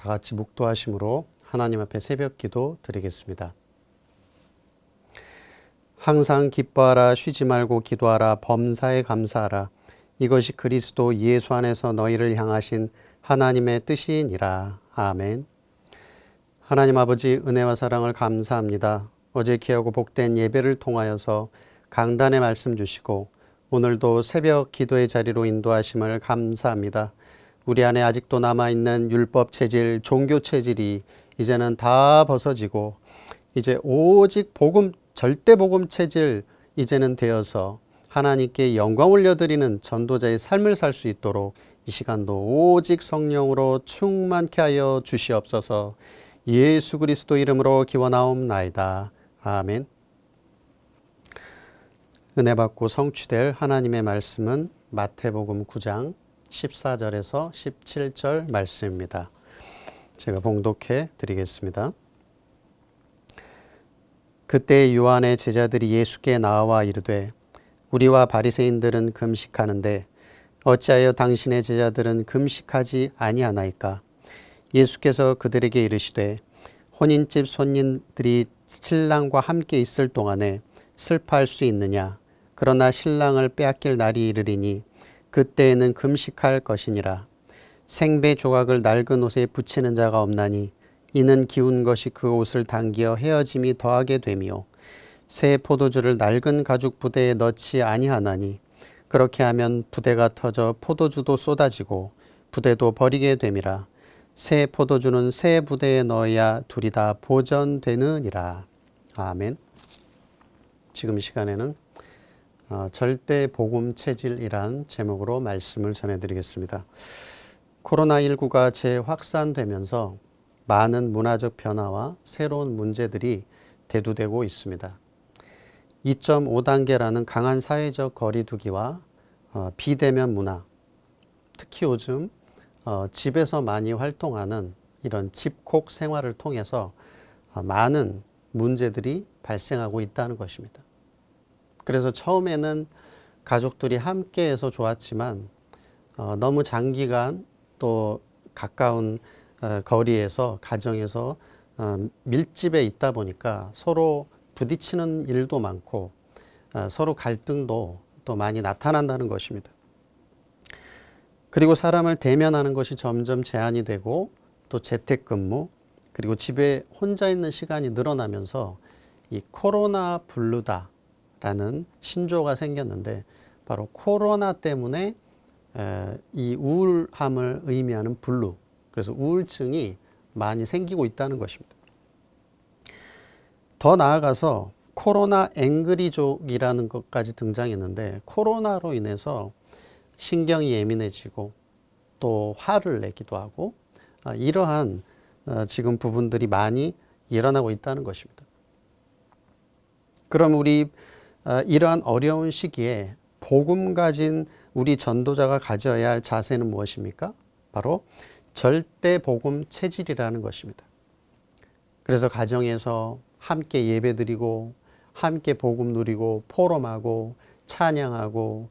다 같이 묵도하심으로 하나님 앞에 새벽 기도 드리겠습니다. 항상 기뻐하라 쉬지 말고 기도하라 범사에 감사하라 이것이 그리스도 예수 안에서 너희를 향하신 하나님의 뜻이니라. 아멘. 하나님 아버지 은혜와 사랑을 감사합니다. 어제 귀하고 복된 예배를 통하여서 강단의 말씀 주시고 오늘도 새벽 기도의 자리로 인도하심을 감사합니다. 우리 안에 아직도 남아있는 율법 체질, 종교 체질이 이제는 다 벗어지고 이제 오직 복음, 절대 복음 체질 이제는 되어서 하나님께 영광 올려드리는 전도자의 삶을 살 수 있도록 이 시간도 오직 성령으로 충만케 하여 주시옵소서 예수 그리스도 이름으로 기원하옵나이다. 아멘. 은혜 받고 성취될 하나님의 말씀은 마태복음 9장 14절에서 17절 말씀입니다. 제가 봉독해 드리겠습니다. 그때 요한의 제자들이 예수께 나와 이르되 우리와 바리새인들은 금식하는데 어찌하여 당신의 제자들은 금식하지 아니하나이까 예수께서 그들에게 이르시되 혼인집 손님들이 신랑과 함께 있을 동안에 슬퍼할 수 있느냐 그러나 신랑을 빼앗길 날이 이르리니 그때에는 금식할 것이니라. 생배 조각을 낡은 옷에 붙이는 자가 없나니 이는 기운 것이 그 옷을 당겨 헤어짐이 더하게 되며 새 포도주를 낡은 가죽 부대에 넣지 아니하나니 그렇게 하면 부대가 터져 포도주도 쏟아지고 부대도 버리게 됨이라 새 포도주는 새 부대에 넣어야 둘이 다 보전되느니라 아멘 지금 시간에는 어, 절대 복음 체질이란 제목으로 말씀을 전해드리겠습니다. 코로나19가 재확산되면서 많은 문화적 변화와 새로운 문제들이 대두되고 있습니다. 2.5단계라는 강한 사회적 거리두기와 어, 비대면 문화, 특히 요즘 어, 집에서 많이 활동하는 이런 집콕 생활을 통해서 많은 문제들이 발생하고 있다는 것입니다. 그래서 처음에는 가족들이 함께 해서 좋았지만 어, 너무 장기간 또 가까운 어, 거리에서 가정에서 어, 밀집에 있다 보니까 서로 부딪히는 일도 많고 어, 서로 갈등도 또 많이 나타난다는 것입니다. 그리고 사람을 대면하는 것이 점점 제한이 되고 또 재택근무 그리고 집에 혼자 있는 시간이 늘어나면서 이 코로나 블루다 라는 신조가 어 생겼는데 바로 코로나 때문에 이 우울함을 의미하는 블루 그래서 우울증이 많이 생기고 있다는 것입니다. 더 나아가서 코로나 앵그리족이라는 것까지 등장했는데 코로나로 인해서 신경이 예민해지고 또 화를 내기도 하고 아, 이러한 어, 지금 부분들이 많이 일어나고 있다는 것입니다. 그럼 우리 어, 이러한 어려운 시기에 복음 가진 우리 전도자가 가져야 할 자세는 무엇입니까? 바로 절대 복음 체질이라는 것입니다. 그래서 가정에서 함께 예배드리고 함께 복음 누리고 포럼하고 찬양하고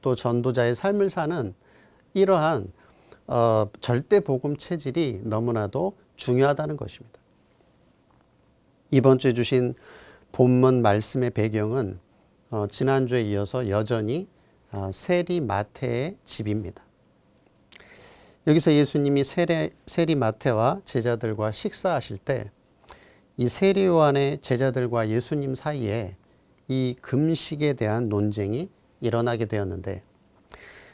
또 전도자의 삶을 사는 이러한 어, 절대 복음 체질이 너무나도 중요하다는 것입니다. 이번 주에 주신 본문 말씀의 배경은 어, 지난주에 이어서 여전히 어, 아, 세리마태의 집입니다. 여기서 예수님이 세례, 세리마태와 제자들과 식사하실 때 이 세리요한의 제자들과 예수님 사이에 이 금식에 대한 논쟁이 일어나게 되었는데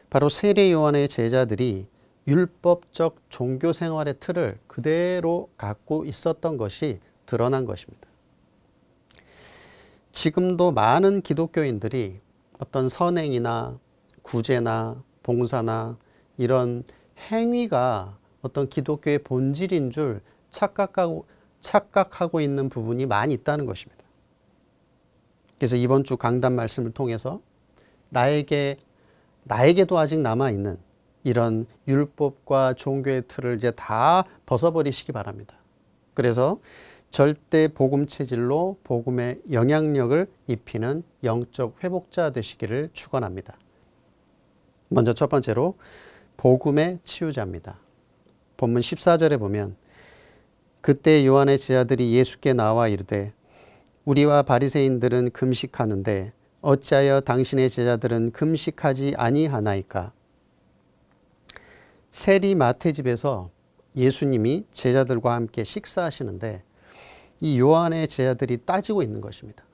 바로 세례요한의 제자들이 율법적 종교 생활의 틀을 그대로 갖고 있었던 것이 드러난 것입니다. 지금도 많은 기독교인들이 어떤 선행이나 구제나 봉사나 이런 행위가 어떤 기독교의 본질인 줄 착각하고, 착각하고 있는 부분이 많이 있다는 것입니다. 그래서 이번 주 강단 말씀을 통해서 나에게, 나에게도 아직 남아있는 이런 율법과 종교의 틀을 이제 다 벗어버리시기 바랍니다. 그래서 절대 복음 체질로 복음의 영향력을 입히는 영적 회복자 되시기를 축원합니다. 먼저 첫 번째로 복음의 치유자입니다. 본문 14절에 보면 그때 요한의 제자들이 예수께 나와 이르되 우리와 바리새인들은 금식하는데 어찌하여 당신의 제자들은 금식하지 아니하나이까 세리 마태 집에서 예수님이 제자들과 함께 식사하시는데 이 요한의 제자들이 따지고 있는 것입니다.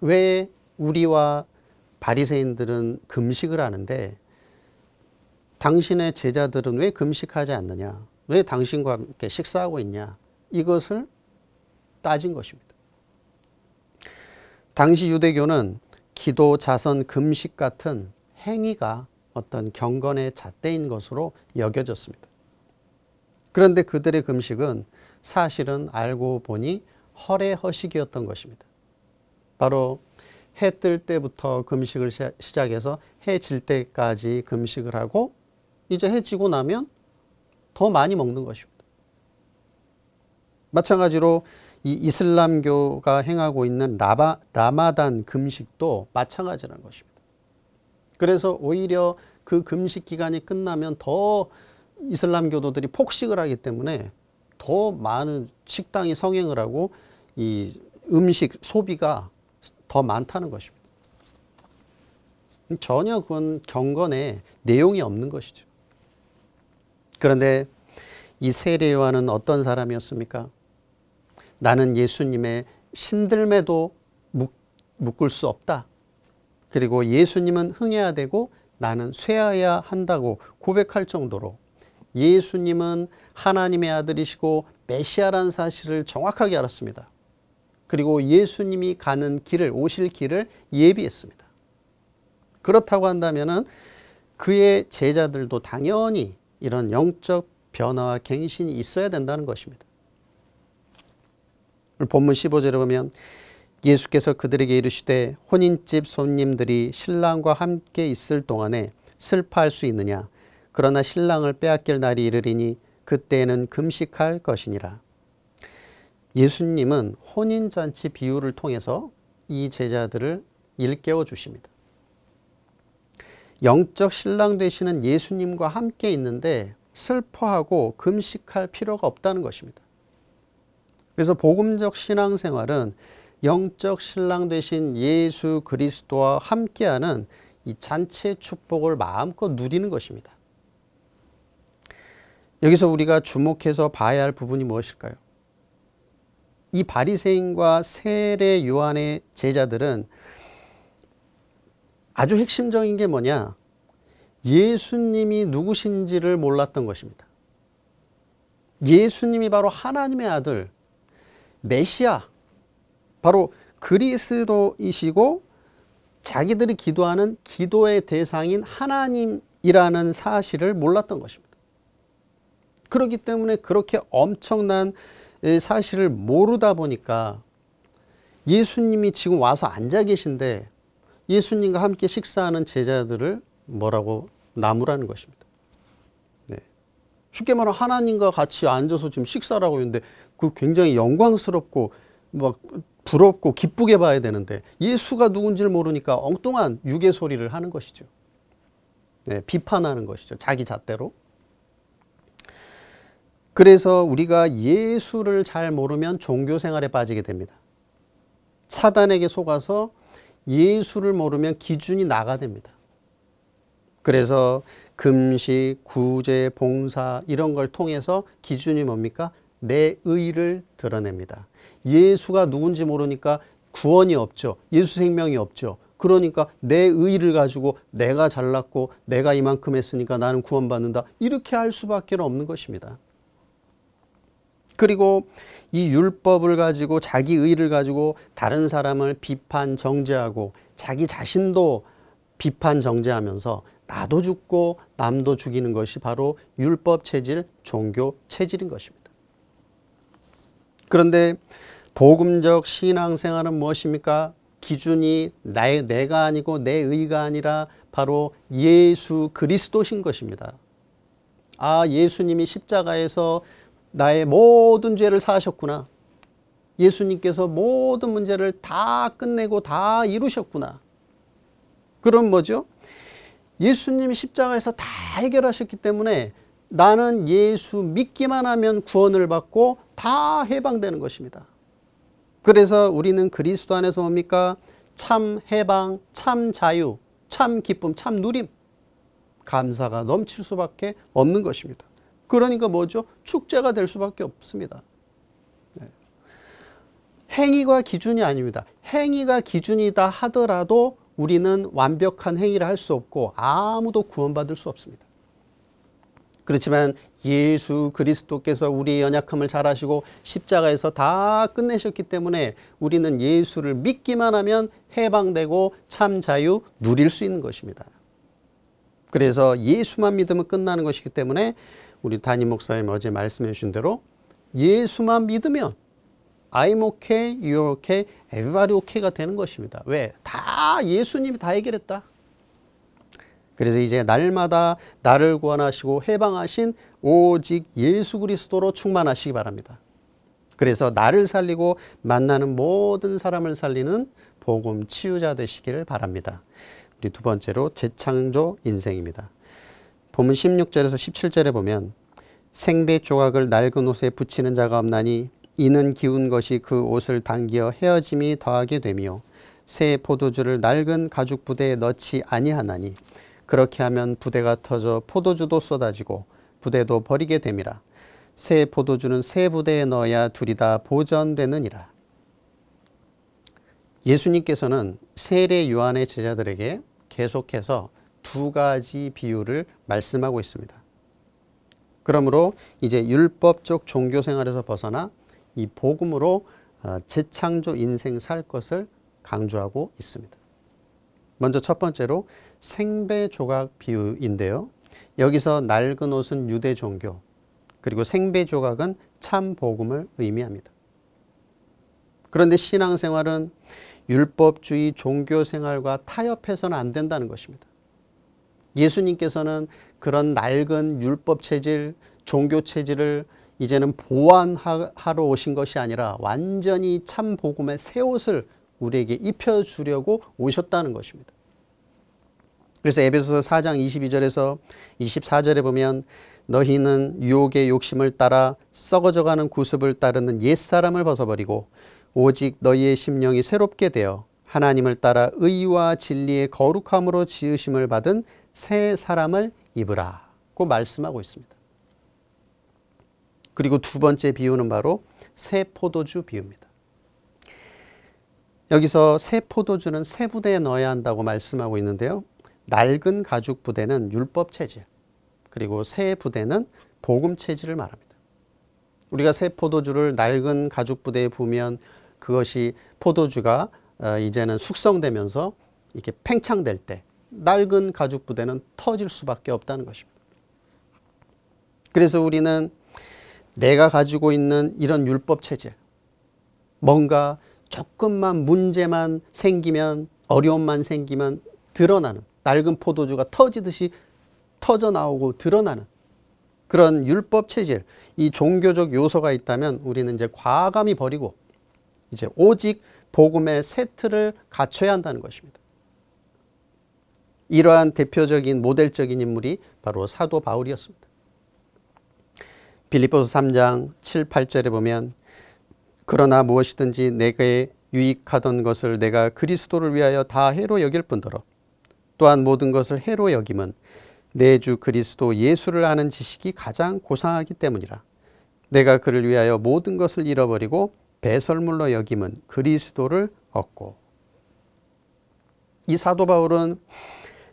왜 우리와 바리새인들은 금식을 하는데 당신의 제자들은 왜 금식하지 않느냐? 왜 당신과 함께 식사하고 있냐? 이것을 따진 것입니다. 당시 유대교는 기도, 자선, 금식 같은 행위가 어떤 경건의 잣대인 것으로 여겨졌습니다. 그런데 그들의 금식은 사실은 알고 보니 허례허식이었던 것입니다. 바로 해 뜰 때부터 금식을 시작해서 해 질 때까지 금식을 하고 이제 해 지고 나면 더 많이 먹는 것입니다. 마찬가지로 이 이슬람교가 행하고 있는 라바, 라마단 금식도 마찬가지라는 것입니다. 그래서 오히려 그 금식 기간이 끝나면 더 이슬람교도들이 폭식을 하기 때문에 더 많은 식당이 성행을 하고 이 음식 소비가 더 많다는 것입니다. 전혀 그건 경건에 내용이 없는 것이죠. 그런데 이 세례요한은 어떤 사람이었습니까? 나는 예수님의 신들매도 묶을 수 없다. 그리고 예수님은 흥해야 되고 나는 쇠해야 한다고 고백할 정도로 예수님은 하나님의 아들이시고 메시아라는 사실을 정확하게 알았습니다. 그리고 예수님이 가는 길을 오실 길을 예비했습니다. 그렇다고 한다면은 그의 제자들도 당연히 이런 영적 변화와 갱신이 있어야 된다는 것입니다. 본문 15절에 보면 예수께서 그들에게 이르시되 혼인집 손님들이 신랑과 함께 있을 동안에 슬퍼할 수 있느냐 그러나 신랑을 빼앗길 날이 이르리니 그때에는 금식할 것이니라. 예수님은 혼인잔치 비유를 통해서 이 제자들을 일깨워 주십니다. 영적 신랑 되시는 예수님과 함께 있는데 슬퍼하고 금식할 필요가 없다는 것입니다. 그래서 복음적 신앙생활은 영적 신랑 되신 예수 그리스도와 함께하는 이 잔치의 축복을 마음껏 누리는 것입니다. 여기서 우리가 주목해서 봐야 할 부분이 무엇일까요? 이 바리새인과 세례 요한의 제자들은 아주 핵심적인 게 뭐냐? 예수님이 누구신지를 몰랐던 것입니다. 예수님이 바로 하나님의 아들, 메시아, 바로 그리스도이시고 자기들이 기도하는 기도의 대상인 하나님이라는 사실을 몰랐던 것입니다. 그렇기 때문에 그렇게 엄청난 사실을 모르다 보니까 예수님이 지금 와서 앉아 계신데 예수님과 함께 식사하는 제자들을 뭐라고 나무라는 것입니다. 네. 쉽게 말하면 하나님과 같이 앉아서 지금 식사라고 했는데 그 굉장히 영광스럽고 막 부럽고 기쁘게 봐야 되는데 예수가 누군지를 모르니까 엉뚱한 유괴 소리를 하는 것이죠. 네, 비판하는 것이죠. 자기 잣대로. 그래서 우리가 예수를 잘 모르면 종교 생활에 빠지게 됩니다. 사단에게 속아서 예수를 모르면 기준이 나가 됩니다. 그래서 금식, 구제, 봉사 이런 걸 통해서 기준이 뭡니까? 내 의의를 드러냅니다. 예수가 누군지 모르니까 구원이 없죠. 예수 생명이 없죠. 그러니까 내 의의를 가지고 내가 잘났고 내가 이만큼 했으니까 나는 구원받는다. 이렇게 할 수밖에 없는 것입니다. 그리고 이 율법을 가지고 자기 의를 가지고 다른 사람을 비판 정죄하고 자기 자신도 비판 정죄하면서 나도 죽고 남도 죽이는 것이 바로 율법 체질, 종교 체질인 것입니다. 그런데 복음적 신앙생활은 무엇입니까? 기준이 나의 내가 아니고 내 의가 아니라 바로 예수 그리스도신 것입니다. 아, 예수님이 십자가에서 나의 모든 죄를 사하셨구나. 예수님께서 모든 문제를 다 끝내고 다 이루셨구나. 그럼 뭐죠? 예수님이 십자가에서 다 해결하셨기 때문에 나는 예수 믿기만 하면 구원을 받고 다 해방되는 것입니다. 그래서 우리는 그리스도 안에서 뭡니까? 참 해방, 참 자유, 참 기쁨, 참 누림, 감사가 넘칠 수밖에 없는 것입니다. 그러니까 뭐죠? 축제가 될 수밖에 없습니다. 네. 행위가 기준이 아닙니다. 행위가 기준이다 하더라도 우리는 완벽한 행위를 할 수 없고 아무도 구원받을 수 없습니다. 그렇지만 예수 그리스도께서 우리의 연약함을 잘 아시고 십자가에서 다 끝내셨기 때문에 우리는 예수를 믿기만 하면 해방되고 참 자유 누릴 수 있는 것입니다. 그래서 예수만 믿으면 끝나는 것이기 때문에 우리 담임 목사님 어제 말씀해 주신 대로 예수만 믿으면 I'm okay, you're okay, everybody okay가 되는 것입니다. 왜? 다 예수님이 다 해결했다. 그래서 이제 날마다 나를 구원하시고 해방하신 오직 예수 그리스도로 충만하시기 바랍니다. 그래서 나를 살리고 만나는 모든 사람을 살리는 복음 치유자 되시기를 바랍니다. 우리 두 번째로 재창조 인생입니다. 본문 16절에서 17절에 보면 생배 조각을 낡은 옷에 붙이는 자가 없나니 이는 기운 것이 그 옷을 당겨 헤어짐이 더하게 되며 새 포도주를 낡은 가죽 부대에 넣지 아니하나니 그렇게 하면 부대가 터져 포도주도 쏟아지고 부대도 버리게 됨이라 새 포도주는 새 부대에 넣어야 둘이 다 보전되느니라 예수님께서는 세례 요한의 제자들에게 계속해서 두 가지 비유를 말씀하고 있습니다. 그러므로 이제 율법적 종교 생활에서 벗어나 이 복음으로 어, 재창조 인생 살 것을 강조하고 있습니다. 먼저 첫 번째로 생배 조각 비유인데요. 여기서 낡은 옷은 유대 종교, 그리고 생배 조각은 참 복음을 의미합니다. 그런데 신앙생활은 율법주의 종교생활과 타협해서는 안 된다는 것입니다. 예수님께서는 그런 낡은 율법 체질, 종교 체질을 이제는 보완하러 오신 것이 아니라 완전히 참 복음의 새 옷을 우리에게 입혀 주려고 오셨다는 것입니다. 그래서 에베소서 4장 22절에서 24절에 보면 너희는 유혹의 욕심을 따라 썩어져가는 구습을 따르는 옛사람을 벗어버리고 오직 너희의 심령이 새롭게 되어 하나님을 따라 의와 진리의 거룩함으로 지으심을 받은 새 사람을 입으라고 말씀하고 있습니다. 그리고 두 번째 비유는 바로 새 포도주 비유입니다. 여기서 새 포도주는 새 부대에 넣어야 한다고 말씀하고 있는데요. 낡은 가죽 부대는 율법 체질, 그리고 새 부대는 복음 체질을 말합니다. 우리가 새 포도주를 낡은 가죽 부대에 부으면 그것이 포도주가 어, 이제는 숙성되면서 이렇게 팽창될 때 낡은 가죽 부대는 터질 수밖에 없다는 것입니다. 그래서 우리는 내가 가지고 있는 이런 율법 체제, 뭔가 조금만 문제만 생기면 어려움만 생기면 드러나는 낡은 포도주가 터지듯이 터져 나오고 드러나는 그런 율법 체질, 이 종교적 요소가 있다면 우리는 이제 과감히 버리고 이제 오직 복음의 세트를 갖춰야 한다는 것입니다. 이러한 대표적인 모델적인 인물이 바로 사도 바울이었습니다. 빌립보서 3장 7, 8절에 보면 그러나 무엇이든지 내게 유익하던 것을 내가 그리스도를 위하여 다 해로 여길 뿐더러 또한 모든 것을 해로 여김은 내 주 그리스도 예수를 아는 지식이 가장 고상하기 때문이라 내가 그를 위하여 모든 것을 잃어버리고 배설물로 여김은 그리스도를 얻고 이 사도 바울은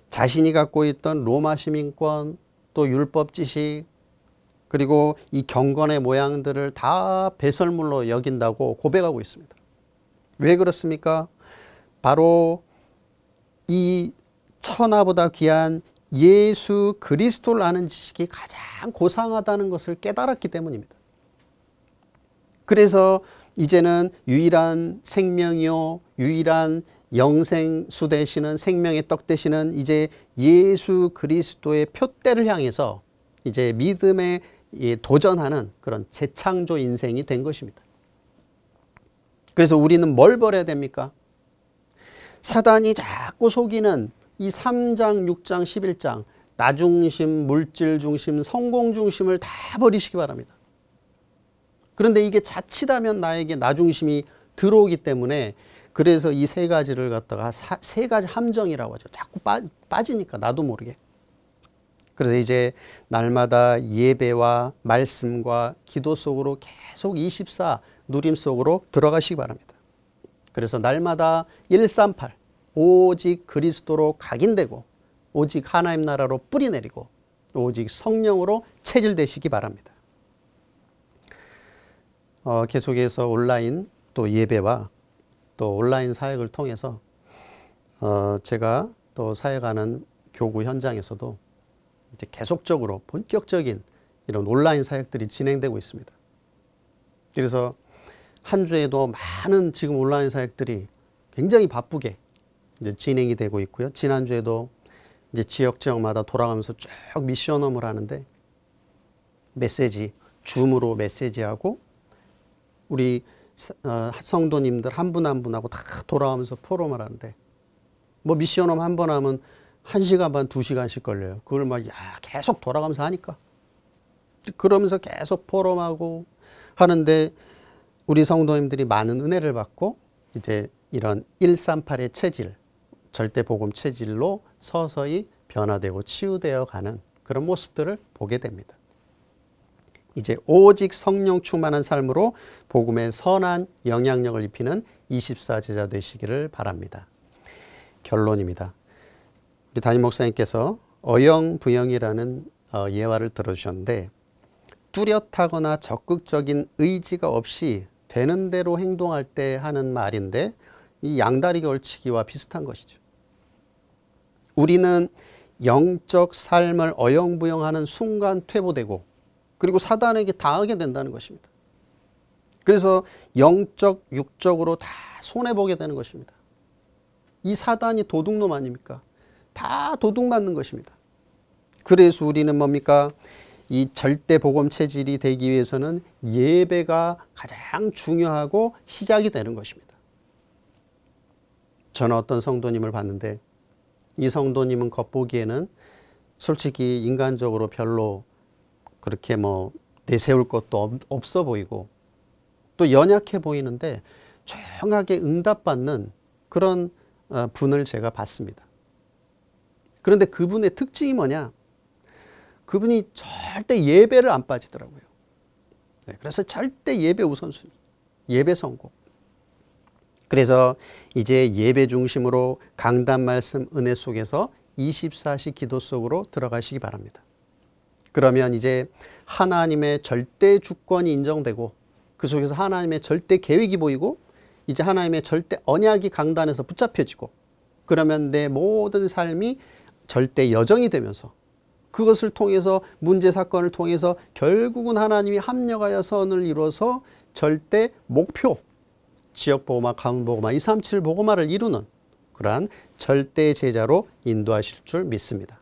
자신이 갖고 있던 로마 시민권 또 율법 지식 그리고 이 경건의 모양들을 다 배설물로 여긴다고 고백하고 있습니다. 왜 그렇습니까? 바로 이 천하보다 귀한 예수 그리스도를 아는 지식이 가장 고상하다는 것을 깨달았기 때문입니다. 그래서 이제는 유일한 생명이요, 유일한 영생 수 되시는 생명의 떡 되시는 이제 예수 그리스도의 표대를 향해서 이제 믿음에 예, 도전하는 그런 재창조 인생이 된 것입니다. 그래서 우리는 뭘 버려야 됩니까? 사단이 자꾸 속이는 이 3장, 6장, 11장 나중심, 물질중심, 성공중심을 다 버리시기 바랍니다. 그런데 이게 자칫하면 나에게 나중심이 들어오기 때문에 그래서 이 세 가지를 갖다가 사, 세 가지 함정이라고 하죠. 자꾸 빠, 빠지니까 나도 모르게. 그래서 이제 날마다 예배와 말씀과 기도 속으로 계속 24 누림 속으로 들어가시기 바랍니다. 그래서 날마다 138 오직 그리스도로 각인되고 오직 하나님 나라로 뿌리내리고 오직 성령으로 체질되시기 바랍니다. 어, 계속해서 온라인 또 예배와 또 온라인 사역을 통해서 어 제가 또 사역하는 교구 현장에서도 이제 계속적으로 본격적인 이런 온라인 사역들이 진행되고 있습니다. 그래서 한 주에도 많은 지금 온라인 사역들이 굉장히 바쁘게 이제 진행이 되고 있고요. 지난주에도 이제 지역 지역마다 돌아가면서 쭉 미션홈을 하는데 메시지, 줌으로 메시지하고 우리 어, 성도님들 한 분 한 분하고 다 돌아오면서 포럼을 하는데 뭐 미션홈 한번 하면 한 시간 반, 두 시간씩 걸려요. 그걸 막, 야, 계속 돌아가면서 하니까. 그러면서 계속 포럼하고 하는데 우리 성도님들이 많은 은혜를 받고 이제 이런 138의 체질, 절대복음 체질로 서서히 변화되고 치유되어 가는 그런 모습들을 보게 됩니다. 이제 오직 성령 충만한 삶으로 복음의 선한 영향력을 입히는 24제자 되시기를 바랍니다. 결론입니다. 우리 담임 목사님께서 어영부영이라는 어, 예화를 들어주셨는데 뚜렷하거나 적극적인 의지가 없이 되는 대로 행동할 때 하는 말인데 이 양다리 걸치기와 비슷한 것이죠. 우리는 영적 삶을 어영부영하는 순간 퇴보되고 그리고 사단에게 당하게 된다는 것입니다. 그래서 영적, 육적으로 다 손해보게 되는 것입니다. 이 사단이 도둑놈 아닙니까? 다 도둑맞는 것입니다. 그래서 우리는 뭡니까? 이 절대 복음 체질이 되기 위해서는 예배가 가장 중요하고 시작이 되는 것입니다. 저는 어떤 성도님을 봤는데 이 성도님은 겉보기에는 솔직히 인간적으로 별로 그렇게 뭐 내세울 것도 없어 보이고 또 연약해 보이는데 조용하게 응답받는 그런 어, 분을 제가 봤습니다. 그런데 그분의 특징이 뭐냐? 그분이 절대 예배를 안 빠지더라고요. 네, 그래서 절대 예배 우선순위, 예배 성공. 그래서 이제 예배 중심으로 강단 말씀 은혜 속에서 24시 기도 속으로 들어가시기 바랍니다. 그러면 이제 하나님의 절대 주권이 인정되고 그 속에서 하나님의 절대 계획이 보이고 이제 하나님의 절대 언약이 강단에서 붙잡혀지고 그러면 내 모든 삶이 절대 여정이 되면서 그것을 통해서 문제 사건을 통해서 결국은 하나님이 합력하여 선을 이루어서 절대 목표 지역 보고마 가문 보고마 237 보고마를 이루는 그러한 절대 제자로 인도하실 줄 믿습니다.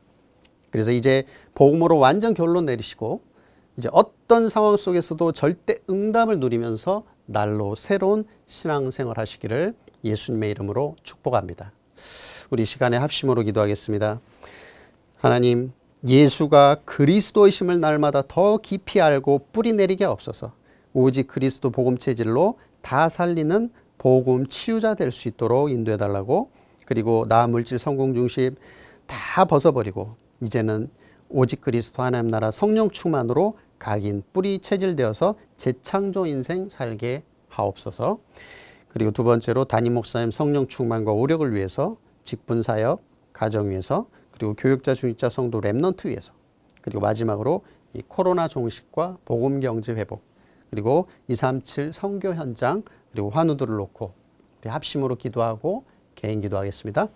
그래서 이제 복음으로 완전 결론 내리시고 이제 어떤 상황 속에서도 절대 응답을 누리면서 날로 새로운 신앙생활 하시기를 예수님의 이름으로 축복합니다. 우리 시간에 합심으로 기도하겠습니다. 하나님 예수가 그리스도이심을 날마다 더 깊이 알고 뿌리 내리게 없어서 오직 그리스도 복음 체질로 다 살리는 복음 치유자 될 수 있도록 인도해 달라고 그리고 나 물질 성공 중심 다 벗어버리고 이제는 오직 그리스도 하나님 나라 성령 충만으로 각인 뿌리 체질되어서 재창조 인생 살게 하옵소서. 그리고 두 번째로 담임 목사님 성령 충만과 오력을 위해서 직분 사역, 가정 위해서 그리고 교육자 중직자 성도 랩넌트 위해서 그리고 마지막으로 이 코로나 종식과 복음 경제 회복 그리고 237 선교 현장 그리고 환우들을 놓고 우리 합심으로 기도하고 개인 기도하겠습니다.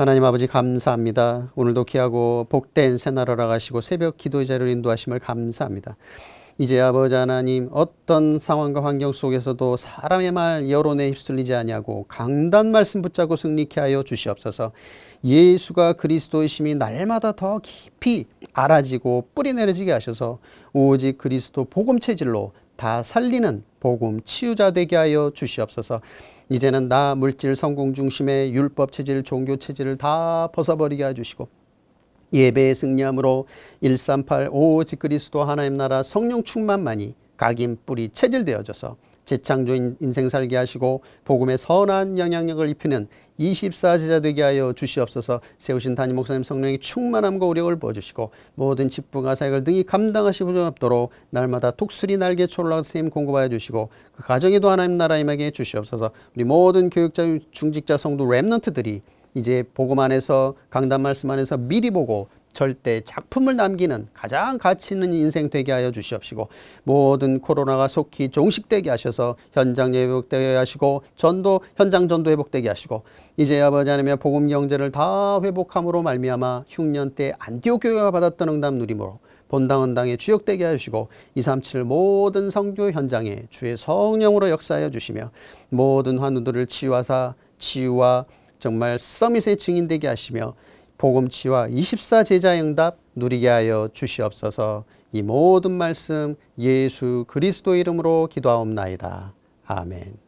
하나님 아버지 감사합니다. 오늘도 귀하고 복된 새날을 아가시고 새벽 기도의 자리를 인도하심을 감사합니다. 이제 아버지 하나님 어떤 상황과 환경 속에서도 사람의 말 여론에 휩쓸리지 아니하고 강단 말씀 붙잡고 승리케 하여 주시옵소서. 예수가 그리스도의심이 날마다 더 깊이 알아지고 뿌리 내려지게 하셔서 오직 그리스도 복음 체질로 다 살리는 복음 치유자 되게 하여 주시옵소서. 이제는 나 물질 성공 중심의 율법 체질 종교 체질을 다 벗어버리게 해주시고 예배의 승리함으로 138오지 그리스도 하나님 나라 성령 충만만이 각인 뿌리 체질되어져서 재창조 인생 살게 하시고 복음의 선한 영향력을 입히는 24제자 되게 하여 주시옵소서 세우신 담임 목사님 성령의 충만함과 우력을 부어주시고 모든 직분과 사역을 등이 감당하시고 없도록 날마다 독수리 날개 초라가 선생님 공급하여 주시고 그 가정에도 하나님 나라 임하게 주시옵소서 우리 모든 교육자 중직자 성도 랩넌트들이 이제 복음 안에서 강단 말씀 안에서 미리 보고 절대 작품을 남기는 가장 가치 있는 인생 되게 하여 주시옵시고 모든 코로나가 속히 종식되게 하셔서 현장 회복되게 하시고 전도 현장 전도 회복되게 하시고 이제 아버지 하나님의 복음 경제를 다 회복함으로 말미암아 흉년 때 안디옥 교회가 받았던 응답 누림으로 본당 은당에 주역되게 하시고 237 모든 성교 현장에 주의 성령으로 역사하여 주시며 모든 환우들을 치유하사 치유와 정말 서밋의 증인되게 하시며 복음치와 24제자 응답 누리게 하여 주시옵소서 이 모든 말씀 예수 그리스도 이름으로 기도하옵나이다. 아멘.